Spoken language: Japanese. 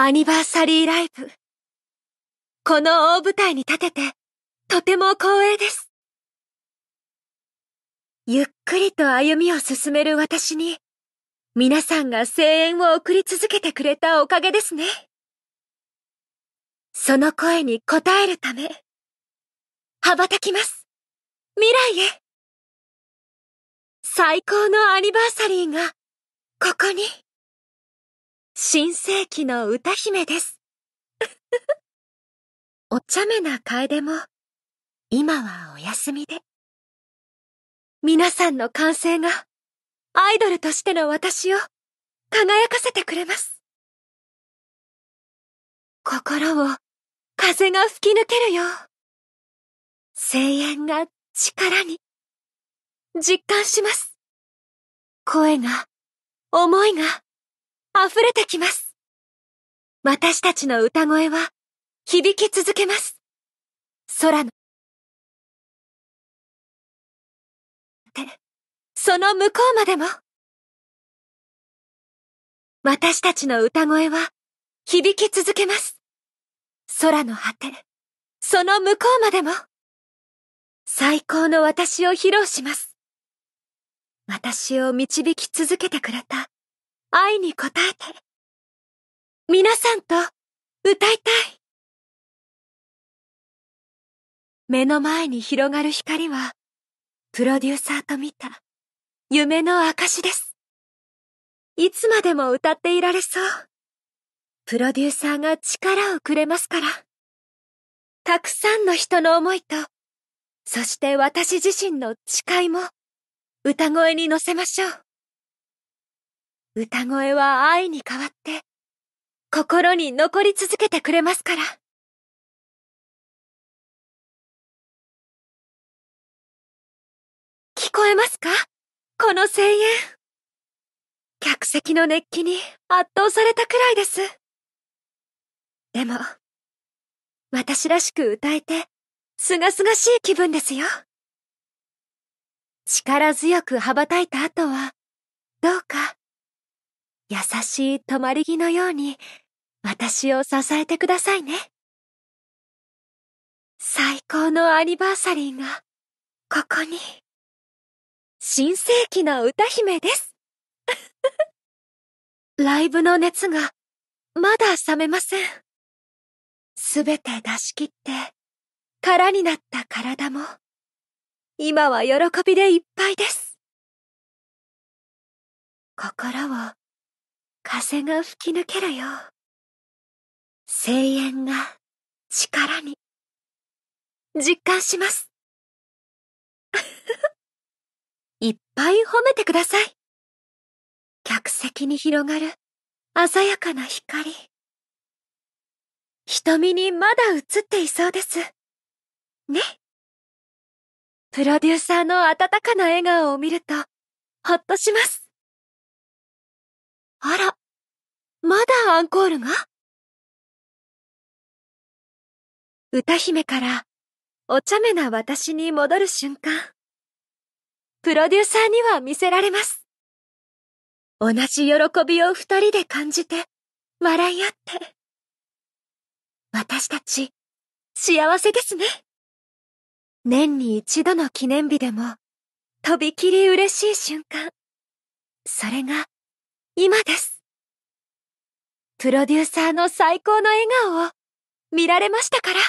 アニバーサリーライブ。この大舞台に立てて、とても光栄です。ゆっくりと歩みを進める私に、皆さんが声援を送り続けてくれたおかげですね。その声に応えるため、羽ばたきます。未来へ。最高のアニバーサリーが、ここに。新世紀の歌姫です。お茶目な楓も、今はお休みで。皆さんの歓声が、アイドルとしての私を、輝かせてくれます。心を、風が吹き抜けるよ。う。声援が力に、実感します。声が、思いが、溢れてきます。私たちの歌声は響き続けます。空の。その向こうまでも。私たちの歌声は響き続けます。空の果て、その向こうまでも。最高の私を披露します。私を導き続けてくれた愛に応えて、皆さんと歌いたい。目の前に広がる光は、プロデューサーと見た夢の証です。いつまでも歌っていられそう。プロデューサーが力をくれますから。たくさんの人の思いと、そして私自身の誓いも歌声に乗せましょう。歌声は愛に変わって、心に残り続けてくれますから。聞こえますかこの声援。客席の熱気に圧倒されたくらいです。でも、私らしく歌えて、すがすがしい気分ですよ。力強く羽ばたいた後は、どうか、優しい止まり木のように私を支えてくださいね。最高のアニバーサリーがここに。新世紀の歌姫です。ライブの熱がまだ冷めません。すべて出し切って空になった体も今は喜びでいっぱいです。心を風が吹き抜けるよ。声援が力に実感します。いっぱい褒めてください。客席に広がる鮮やかな光。瞳にまだ映っていそうです。ね。プロデューサーの温かな笑顔を見ると、ほっとします。あら、まだアンコールが歌姫からお茶目な私に戻る瞬間、プロデューサーには見せられます。同じ喜びを二人で感じて、笑い合って。私たち、幸せですね。年に一度の記念日でも、とびきり嬉しい瞬間。それが、今です。プロデューサーの最高の笑顔を見られましたから。